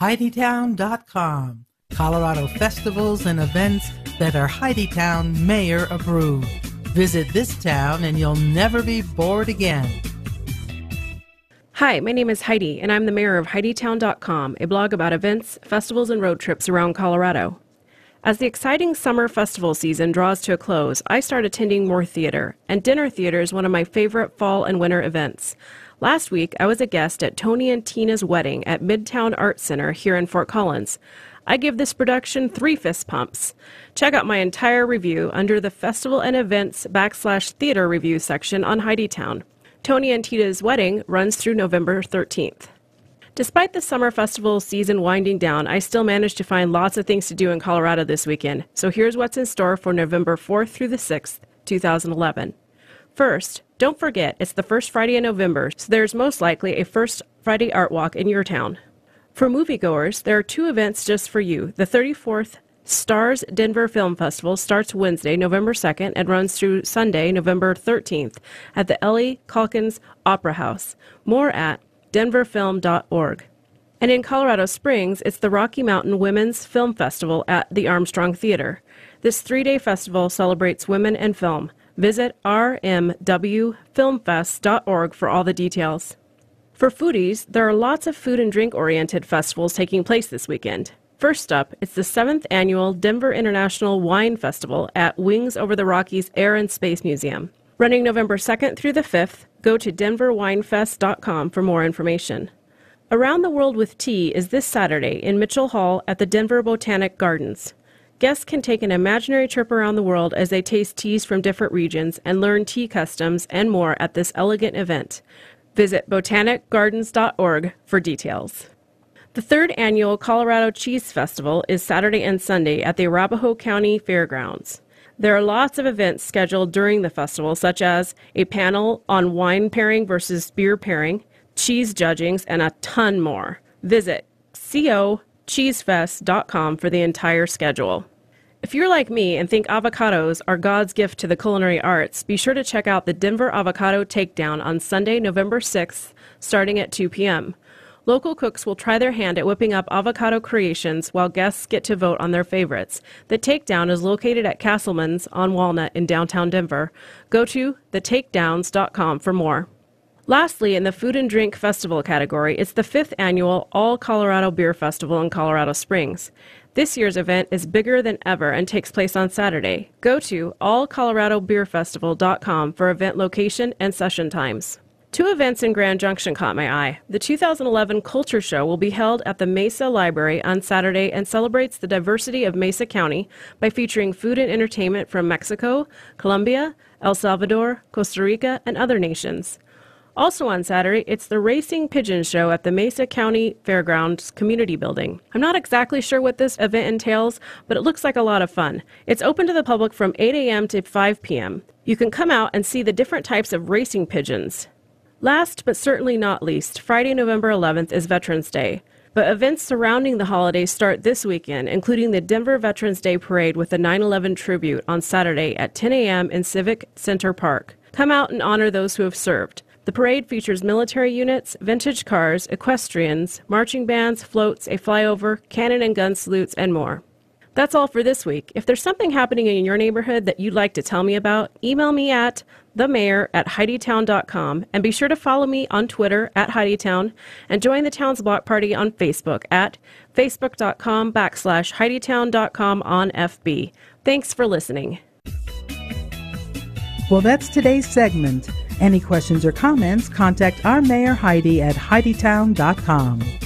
HeidiTown.com. Colorado festivals and events that are HeidiTown Mayor approved. Visit this town and you'll never be bored again. Hi, my name is Heidi, and I'm the mayor of HeidiTown.com, a blog about events, festivals, and road trips around Colorado. As the exciting summer festival season draws to a close, I start attending more theater, and dinner theater is one of my favorite fall and winter events. Last week, I was a guest at Tony and Tina's wedding at Midtown Art Center here in Fort Collins. I give this production three fist pumps. Check out my entire review under the Festival and Events backslash Theater Review section on Town. Tony and Tina's wedding runs through November 13th. Despite the summer festival season winding down, I still managed to find lots of things to do in Colorado this weekend. So here's what's in store for November 4th through the 6th, 2011. First, don't forget, it's the first Friday in November, so there's most likely a first Friday art walk in your town. For moviegoers, there are two events just for you. The 34th STARS Denver Film Festival starts Wednesday, November 2nd, and runs through Sunday, November 13th, at the Ellie Calkins Opera House. More at denverfilm.org. And in Colorado Springs, it's the Rocky Mountain Women's Film Festival at the Armstrong Theater. This three day festival celebrates women and film. Visit rmwfilmfest.org for all the details. For foodies, there are lots of food and drink oriented festivals taking place this weekend. First up, it's the 7th annual Denver International Wine Festival at Wings Over the Rockies Air and Space Museum. Running November 2nd through the 5th, go to denverwinefest.com for more information. Around the World with Tea is this Saturday in Mitchell Hall at the Denver Botanic Gardens. Guests can take an imaginary trip around the world as they taste teas from different regions and learn tea customs and more at this elegant event. Visit botanicgardens.org for details. The third annual Colorado Cheese Festival is Saturday and Sunday at the Arapahoe County Fairgrounds. There are lots of events scheduled during the festival, such as a panel on wine pairing versus beer pairing, cheese judgings, and a ton more. Visit co cheesefest.com for the entire schedule. If you're like me and think avocados are God's gift to the culinary arts, be sure to check out the Denver Avocado Takedown on Sunday, November 6th, starting at 2 p.m. Local cooks will try their hand at whipping up avocado creations while guests get to vote on their favorites. The Takedown is located at Castleman's on Walnut in downtown Denver. Go to thetakedowns.com for more. Lastly, in the food and drink festival category, it's the fifth annual All Colorado Beer Festival in Colorado Springs. This year's event is bigger than ever and takes place on Saturday. Go to allcoloradobeerfestival.com for event location and session times. Two events in Grand Junction caught my eye. The 2011 Culture Show will be held at the Mesa Library on Saturday and celebrates the diversity of Mesa County by featuring food and entertainment from Mexico, Colombia, El Salvador, Costa Rica, and other nations. Also on Saturday, it's the Racing Pigeon Show at the Mesa County Fairgrounds Community Building. I'm not exactly sure what this event entails, but it looks like a lot of fun. It's open to the public from 8 a.m. to 5 p.m. You can come out and see the different types of racing pigeons. Last but certainly not least, Friday, November 11th is Veterans Day. But events surrounding the holiday start this weekend, including the Denver Veterans Day Parade with a 9 11 tribute on Saturday at 10 a.m. in Civic Center Park. Come out and honor those who have served. The parade features military units, vintage cars, equestrians, marching bands, floats, a flyover, cannon and gun salutes, and more. That's all for this week. If there's something happening in your neighborhood that you'd like to tell me about, email me at themayor at HeidiTown.com and be sure to follow me on Twitter at HeidiTown and join the Town's Block Party on Facebook at facebook.com backslash HeidiTown.com on FB. Thanks for listening. Well, that's today's segment. Any questions or comments, contact our mayor Heidi at HeidiTown.com.